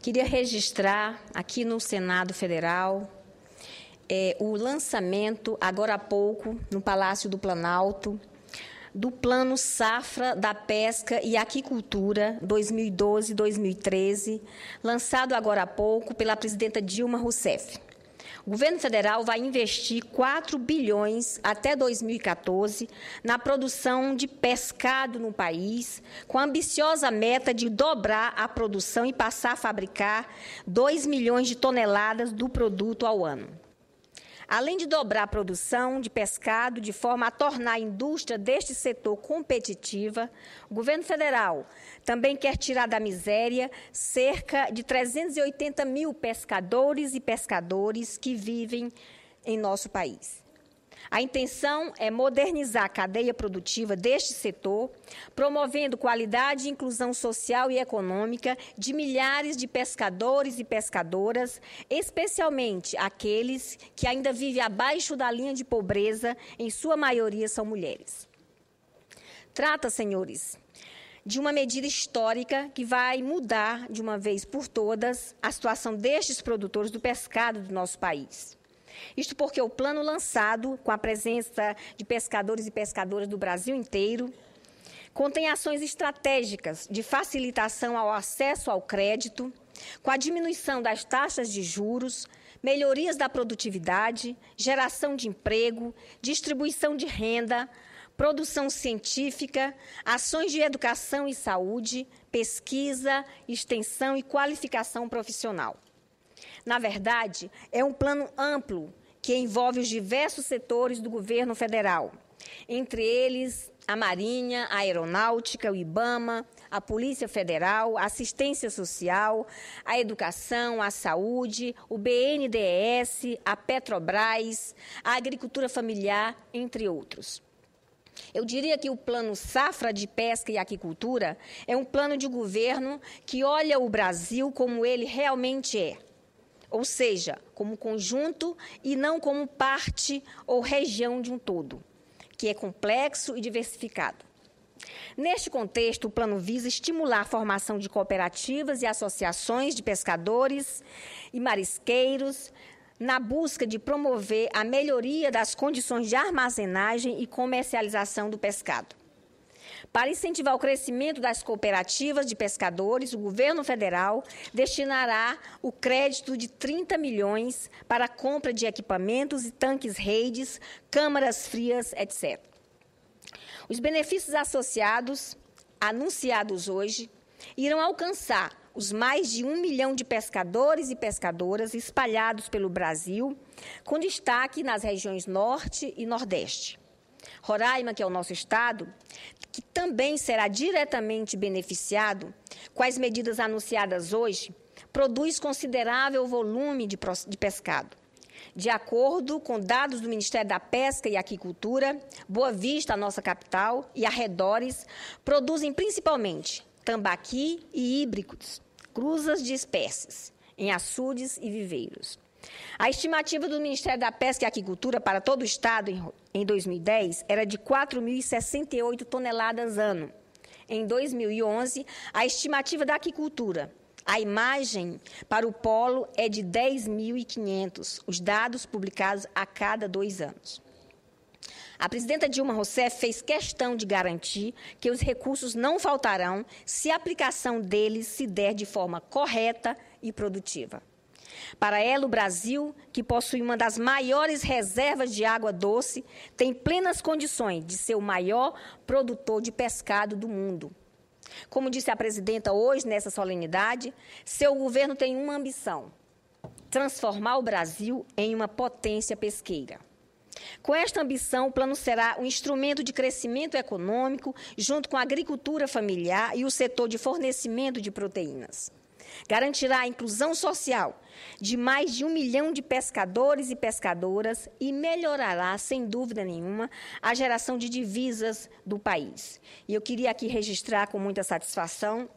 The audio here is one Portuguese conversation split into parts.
Queria registrar aqui no Senado Federal é, o lançamento, agora há pouco, no Palácio do Planalto, do Plano Safra da Pesca e Aquicultura 2012-2013, lançado agora há pouco pela presidenta Dilma Rousseff. O governo federal vai investir 4 bilhões até 2014 na produção de pescado no país, com a ambiciosa meta de dobrar a produção e passar a fabricar 2 milhões de toneladas do produto ao ano além de dobrar a produção de pescado de forma a tornar a indústria deste setor competitiva, o governo federal também quer tirar da miséria cerca de 380 mil pescadores e pescadores que vivem em nosso país. A intenção é modernizar a cadeia produtiva deste setor, promovendo qualidade e inclusão social e econômica de milhares de pescadores e pescadoras, especialmente aqueles que ainda vivem abaixo da linha de pobreza, em sua maioria são mulheres. Trata, senhores, de uma medida histórica que vai mudar de uma vez por todas a situação destes produtores do pescado do nosso país. Isto porque o plano lançado, com a presença de pescadores e pescadoras do Brasil inteiro, contém ações estratégicas de facilitação ao acesso ao crédito, com a diminuição das taxas de juros, melhorias da produtividade, geração de emprego, distribuição de renda, produção científica, ações de educação e saúde, pesquisa, extensão e qualificação profissional. Na verdade, é um plano amplo que envolve os diversos setores do governo federal, entre eles a Marinha, a Aeronáutica, o IBAMA, a Polícia Federal, a Assistência Social, a Educação, a Saúde, o BNDES, a Petrobras, a Agricultura Familiar, entre outros. Eu diria que o plano Safra de Pesca e Aquicultura é um plano de governo que olha o Brasil como ele realmente é ou seja, como conjunto e não como parte ou região de um todo, que é complexo e diversificado. Neste contexto, o plano visa estimular a formação de cooperativas e associações de pescadores e marisqueiros na busca de promover a melhoria das condições de armazenagem e comercialização do pescado. Para incentivar o crescimento das cooperativas de pescadores, o governo federal destinará o crédito de 30 milhões para a compra de equipamentos e tanques redes, câmaras frias, etc. Os benefícios associados, anunciados hoje, irão alcançar os mais de um milhão de pescadores e pescadoras espalhados pelo Brasil, com destaque nas regiões Norte e Nordeste. Roraima, que é o nosso estado, que também será diretamente beneficiado com as medidas anunciadas hoje, produz considerável volume de, de pescado. De acordo com dados do Ministério da Pesca e Aquicultura, Boa Vista, nossa capital, e arredores produzem principalmente tambaqui e híbridos, cruzas de espécies, em açudes e viveiros. A estimativa do Ministério da Pesca e Aquicultura para todo o Estado em 2010 era de 4.068 toneladas ano. Em 2011, a estimativa da aquicultura a imagem para o polo é de 10.500, os dados publicados a cada dois anos. A presidenta Dilma Rousseff fez questão de garantir que os recursos não faltarão se a aplicação deles se der de forma correta e produtiva. Para ela, o Brasil, que possui uma das maiores reservas de água doce, tem plenas condições de ser o maior produtor de pescado do mundo. Como disse a presidenta hoje nessa solenidade, seu governo tem uma ambição: transformar o Brasil em uma potência pesqueira. Com esta ambição, o plano será um instrumento de crescimento econômico, junto com a agricultura familiar e o setor de fornecimento de proteínas. Garantirá a inclusão social de mais de um milhão de pescadores e pescadoras e melhorará, sem dúvida nenhuma, a geração de divisas do país. E eu queria aqui registrar com muita satisfação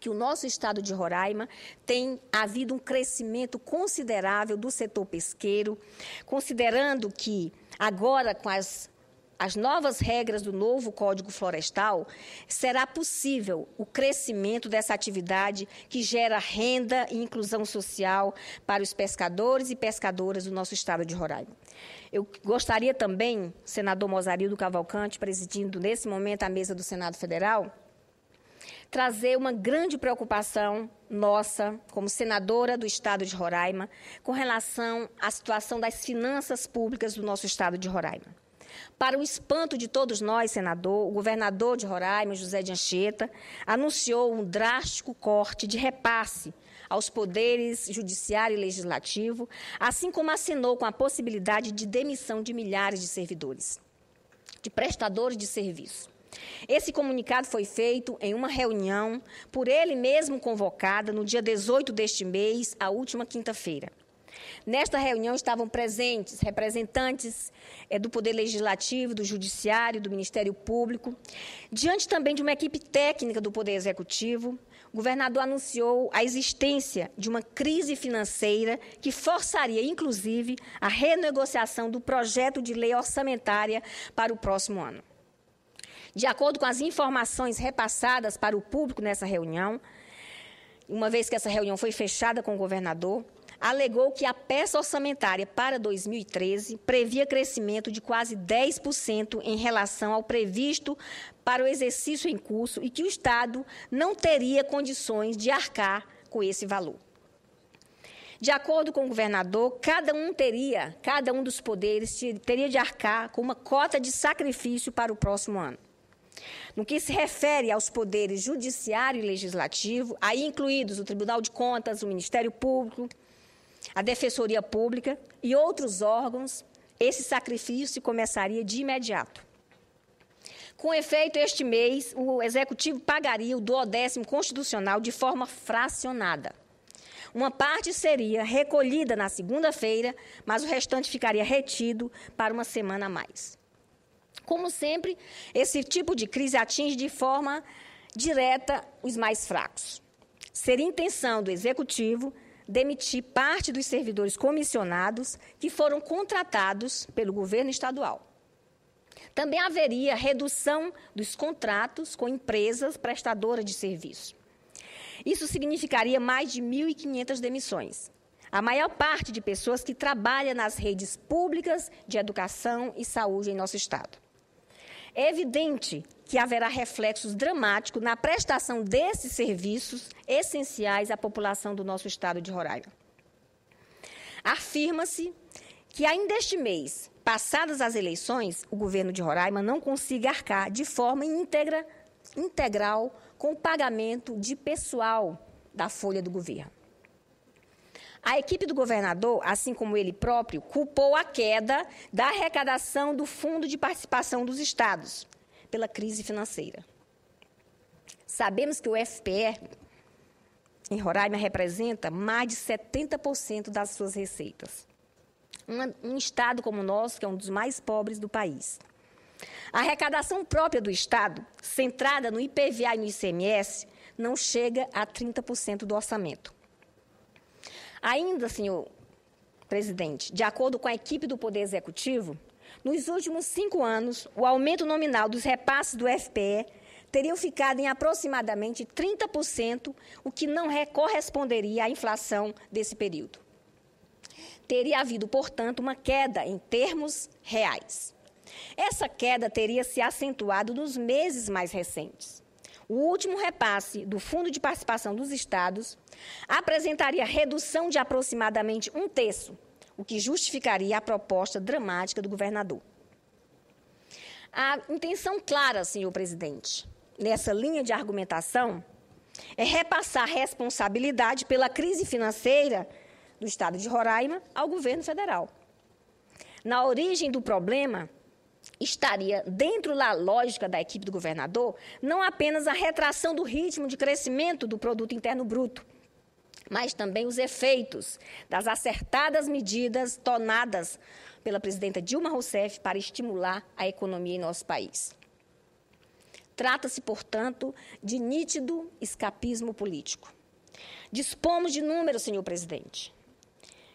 que o nosso estado de Roraima tem havido um crescimento considerável do setor pesqueiro, considerando que agora com as as novas regras do novo Código Florestal, será possível o crescimento dessa atividade que gera renda e inclusão social para os pescadores e pescadoras do nosso estado de Roraima. Eu gostaria também, senador Mozarildo Cavalcante, presidindo nesse momento a mesa do Senado Federal, trazer uma grande preocupação nossa, como senadora do estado de Roraima, com relação à situação das finanças públicas do nosso estado de Roraima. Para o espanto de todos nós, senador, o governador de Roraima, José de Anchieta, anunciou um drástico corte de repasse aos poderes judiciário e legislativo, assim como assinou com a possibilidade de demissão de milhares de servidores, de prestadores de serviço. Esse comunicado foi feito em uma reunião por ele mesmo convocada no dia 18 deste mês, a última quinta-feira. Nesta reunião estavam presentes representantes é, do Poder Legislativo, do Judiciário, do Ministério Público, diante também de uma equipe técnica do Poder Executivo. O governador anunciou a existência de uma crise financeira que forçaria, inclusive, a renegociação do projeto de lei orçamentária para o próximo ano. De acordo com as informações repassadas para o público nessa reunião, uma vez que essa reunião foi fechada com o governador, alegou que a peça orçamentária para 2013 previa crescimento de quase 10% em relação ao previsto para o exercício em curso e que o Estado não teria condições de arcar com esse valor. De acordo com o governador, cada um teria, cada um dos poderes teria de arcar com uma cota de sacrifício para o próximo ano. No que se refere aos poderes judiciário e legislativo, aí incluídos o Tribunal de Contas, o Ministério Público, a Defensoria Pública e outros órgãos, esse sacrifício começaria de imediato. Com efeito, este mês, o Executivo pagaria o duodécimo constitucional de forma fracionada. Uma parte seria recolhida na segunda-feira, mas o restante ficaria retido para uma semana a mais. Como sempre, esse tipo de crise atinge de forma direta os mais fracos. Seria intenção do Executivo demitir parte dos servidores comissionados que foram contratados pelo governo estadual. Também haveria redução dos contratos com empresas prestadoras de serviço. Isso significaria mais de 1.500 demissões. A maior parte de pessoas que trabalham nas redes públicas de educação e saúde em nosso Estado. É evidente que haverá reflexos dramáticos na prestação desses serviços essenciais à população do nosso estado de Roraima. Afirma-se que ainda este mês, passadas as eleições, o governo de Roraima não consiga arcar de forma íntegra, integral com o pagamento de pessoal da folha do governo. A equipe do governador, assim como ele próprio, culpou a queda da arrecadação do Fundo de Participação dos Estados, pela crise financeira. Sabemos que o FPE em Roraima representa mais de 70% das suas receitas. Um, um estado como o nosso, que é um dos mais pobres do país. A arrecadação própria do Estado, centrada no IPVA e no ICMS, não chega a 30% do orçamento. Ainda, senhor presidente, de acordo com a equipe do Poder Executivo, nos últimos cinco anos, o aumento nominal dos repasses do FPE teria ficado em aproximadamente 30%, o que não corresponderia à inflação desse período. Teria havido, portanto, uma queda em termos reais. Essa queda teria se acentuado nos meses mais recentes. O último repasse do Fundo de Participação dos Estados apresentaria redução de aproximadamente um terço, o que justificaria a proposta dramática do governador. A intenção clara, senhor presidente, nessa linha de argumentação é repassar a responsabilidade pela crise financeira do estado de Roraima ao governo federal. Na origem do problema, estaria, dentro da lógica da equipe do governador, não apenas a retração do ritmo de crescimento do produto interno bruto, mas também os efeitos das acertadas medidas tomadas pela presidenta Dilma Rousseff para estimular a economia em nosso país. Trata-se, portanto, de nítido escapismo político. Dispomos de números, senhor presidente,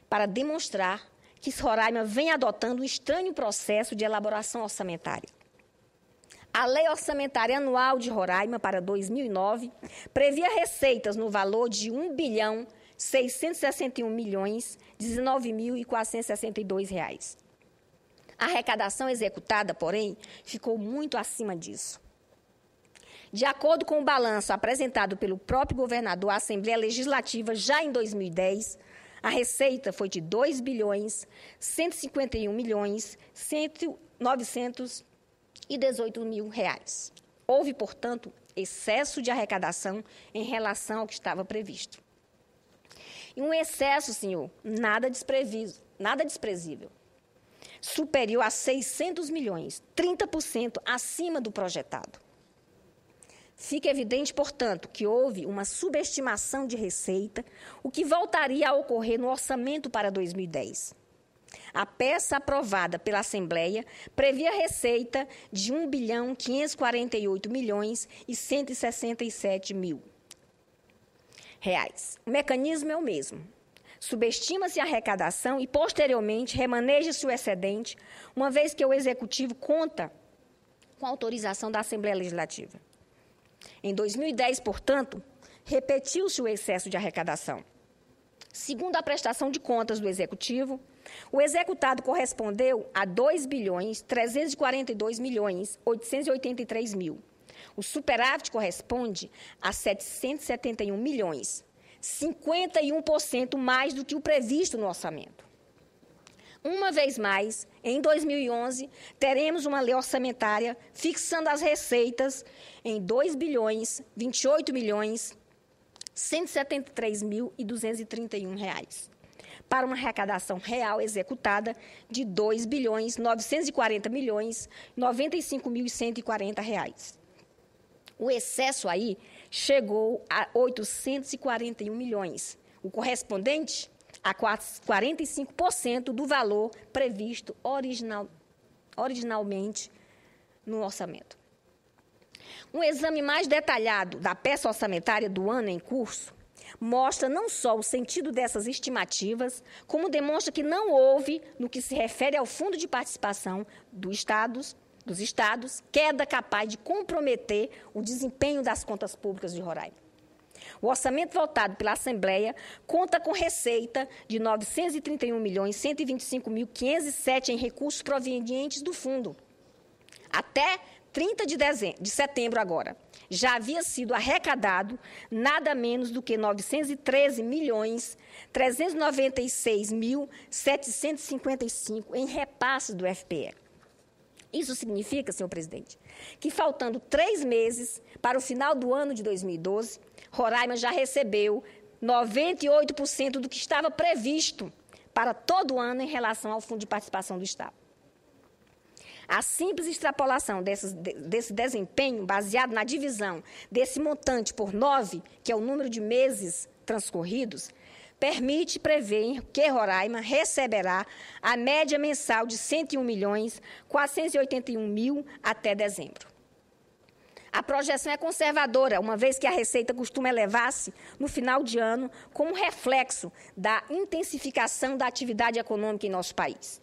para demonstrar que Roraima vem adotando um estranho processo de elaboração orçamentária a Lei Orçamentária Anual de Roraima para 2009 previa receitas no valor de 1 bilhão 661 milhões 19.462 reais. A arrecadação executada, porém, ficou muito acima disso. De acordo com o balanço apresentado pelo próprio governador à Assembleia Legislativa já em 2010, a receita foi de 2 bilhões 151 milhões 900 e 18 mil reais. Houve, portanto, excesso de arrecadação em relação ao que estava previsto. E um excesso, senhor, nada despreviso nada desprezível. Superior a 600 milhões, 30% acima do projetado. Fica evidente, portanto, que houve uma subestimação de receita, o que voltaria a ocorrer no orçamento para 2010. A peça aprovada pela Assembleia previa receita de 1 bilhão 548 milhões e 167 mil reais. O mecanismo é o mesmo. Subestima-se a arrecadação e, posteriormente, remaneja-se o excedente, uma vez que o Executivo conta com autorização da Assembleia Legislativa. Em 2010, portanto, repetiu-se o excesso de arrecadação. Segundo a prestação de contas do Executivo, o executado correspondeu a 2 bilhões 342 milhões 883 mil. O superávit corresponde a 771 milhões, 51% mais do que o previsto no orçamento. Uma vez mais, em 2011, teremos uma lei orçamentária fixando as receitas em 2 bilhões 28 milhões 173 mil e 231 reais para uma arrecadação real executada de 2 bilhões 940 milhões 95 mil reais. O excesso aí chegou a 841 milhões, o correspondente a 45% do valor previsto original, originalmente no orçamento. Um exame mais detalhado da peça orçamentária do ano em curso mostra não só o sentido dessas estimativas, como demonstra que não houve, no que se refere ao fundo de participação do Estados, dos estados, queda capaz de comprometer o desempenho das contas públicas de Roraima. O orçamento votado pela Assembleia conta com receita de 931 milhões 125 mil 507 em recursos provenientes do fundo. Até 30 de, dezembro, de setembro agora, já havia sido arrecadado nada menos do que 913 milhões 396 mil 755 em repasse do FPE. Isso significa, senhor presidente, que faltando três meses para o final do ano de 2012, Roraima já recebeu 98% do que estava previsto para todo ano em relação ao Fundo de Participação do Estado. A simples extrapolação desses, desse desempenho, baseado na divisão desse montante por nove, que é o número de meses transcorridos, permite prever que Roraima receberá a média mensal de 101 milhões 481 mil até dezembro. A projeção é conservadora, uma vez que a receita costuma elevar-se no final de ano como reflexo da intensificação da atividade econômica em nosso país.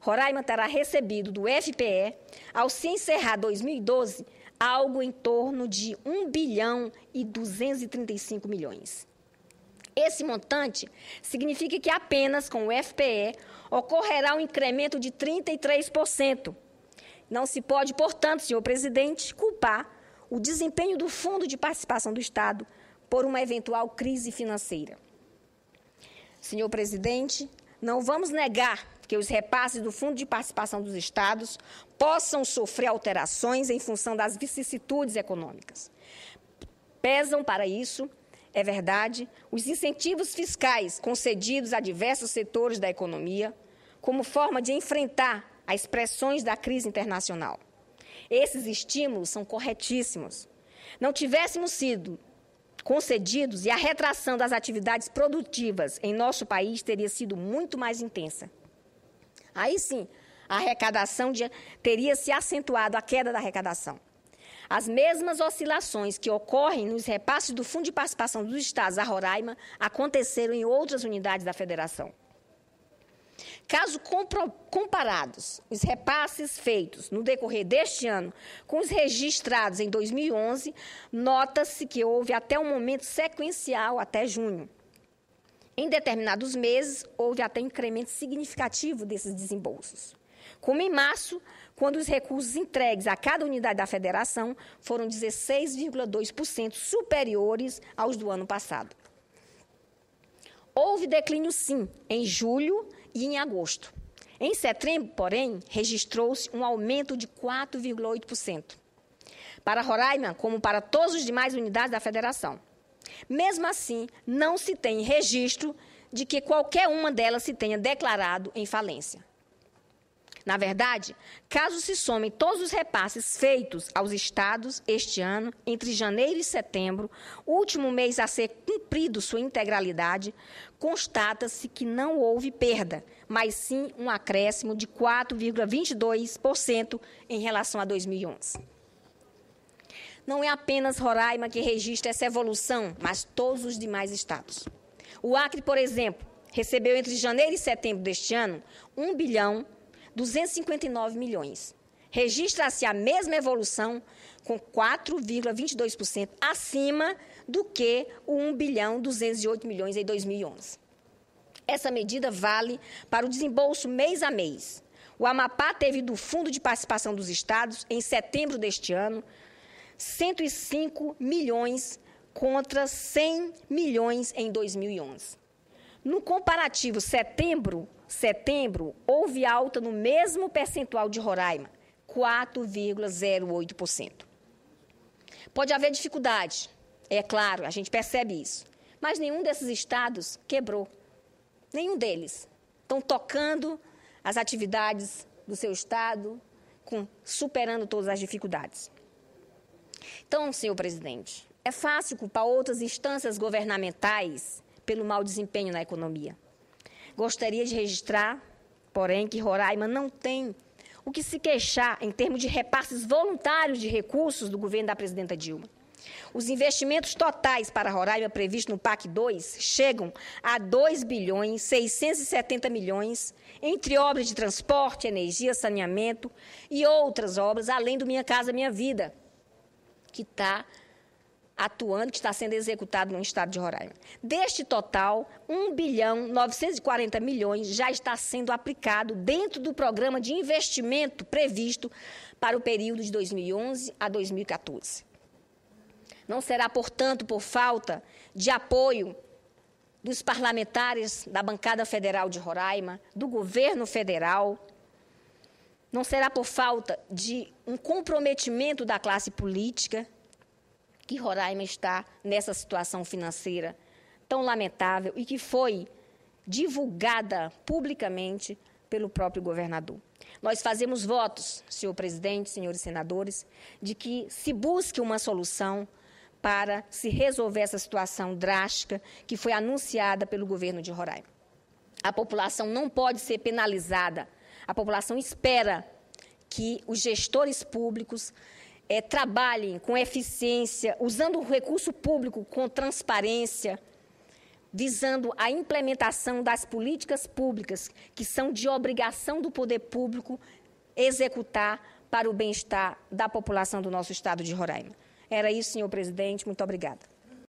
Roraima terá recebido do FPE, ao se encerrar 2012, algo em torno de 1 bilhão e 235 milhões. Esse montante significa que apenas com o FPE ocorrerá um incremento de 33%. Não se pode, portanto, senhor presidente, culpar o desempenho do Fundo de Participação do Estado por uma eventual crise financeira. Senhor presidente, não vamos negar que os repasses do Fundo de Participação dos Estados possam sofrer alterações em função das vicissitudes econômicas. Pesam para isso, é verdade, os incentivos fiscais concedidos a diversos setores da economia, como forma de enfrentar as pressões da crise internacional. Esses estímulos são corretíssimos. Não tivéssemos sido concedidos e a retração das atividades produtivas em nosso país teria sido muito mais intensa. Aí sim, a arrecadação de, teria se acentuado a queda da arrecadação. As mesmas oscilações que ocorrem nos repasses do Fundo de Participação dos Estados a Roraima aconteceram em outras unidades da Federação. Caso comparados os repasses feitos no decorrer deste ano com os registrados em 2011, nota-se que houve até um momento sequencial até junho. Em determinados meses, houve até um incremento significativo desses desembolsos. Como em março, quando os recursos entregues a cada unidade da federação foram 16,2% superiores aos do ano passado. Houve declínio, sim, em julho e em agosto. Em setembro, porém, registrou-se um aumento de 4,8%. Para Roraima, como para todas as demais unidades da federação. Mesmo assim, não se tem registro de que qualquer uma delas se tenha declarado em falência. Na verdade, caso se somem todos os repasses feitos aos estados este ano, entre janeiro e setembro, último mês a ser cumprido sua integralidade, constata-se que não houve perda, mas sim um acréscimo de 4,22% em relação a 2011. Não é apenas Roraima que registra essa evolução, mas todos os demais estados. O Acre, por exemplo, recebeu entre janeiro e setembro deste ano 1 bilhão 259 milhões. Registra-se a mesma evolução, com 4,22% acima do que o 1 bilhão 208 milhões em 2011. Essa medida vale para o desembolso mês a mês. O Amapá teve do Fundo de Participação dos Estados, em setembro deste ano, 105 milhões contra 100 milhões em 2011. No comparativo setembro setembro, houve alta no mesmo percentual de Roraima, 4,08%. Pode haver dificuldade, é claro, a gente percebe isso. Mas nenhum desses estados quebrou. Nenhum deles. Estão tocando as atividades do seu estado, com, superando todas as dificuldades. Então, senhor presidente, é fácil culpar outras instâncias governamentais pelo mau desempenho na economia. Gostaria de registrar, porém, que Roraima não tem o que se queixar em termos de repasses voluntários de recursos do governo da presidenta Dilma. Os investimentos totais para Roraima previstos no PAC 2 chegam a 2 bilhões 670 milhões entre obras de transporte, energia, saneamento e outras obras, além do Minha Casa Minha Vida, que está atuando, que está sendo executado no estado de Roraima. Deste total, 1 bilhão 940 milhões já está sendo aplicado dentro do programa de investimento previsto para o período de 2011 a 2014. Não será, portanto, por falta de apoio dos parlamentares da bancada federal de Roraima, do governo federal, não será por falta de um comprometimento da classe política que Roraima está nessa situação financeira tão lamentável e que foi divulgada publicamente pelo próprio governador. Nós fazemos votos, senhor presidente, senhores senadores, de que se busque uma solução para se resolver essa situação drástica que foi anunciada pelo governo de Roraima. A população não pode ser penalizada. A população espera que os gestores públicos é, trabalhem com eficiência, usando o recurso público com transparência, visando a implementação das políticas públicas que são de obrigação do poder público executar para o bem-estar da população do nosso estado de Roraima. Era isso, senhor presidente. Muito obrigada.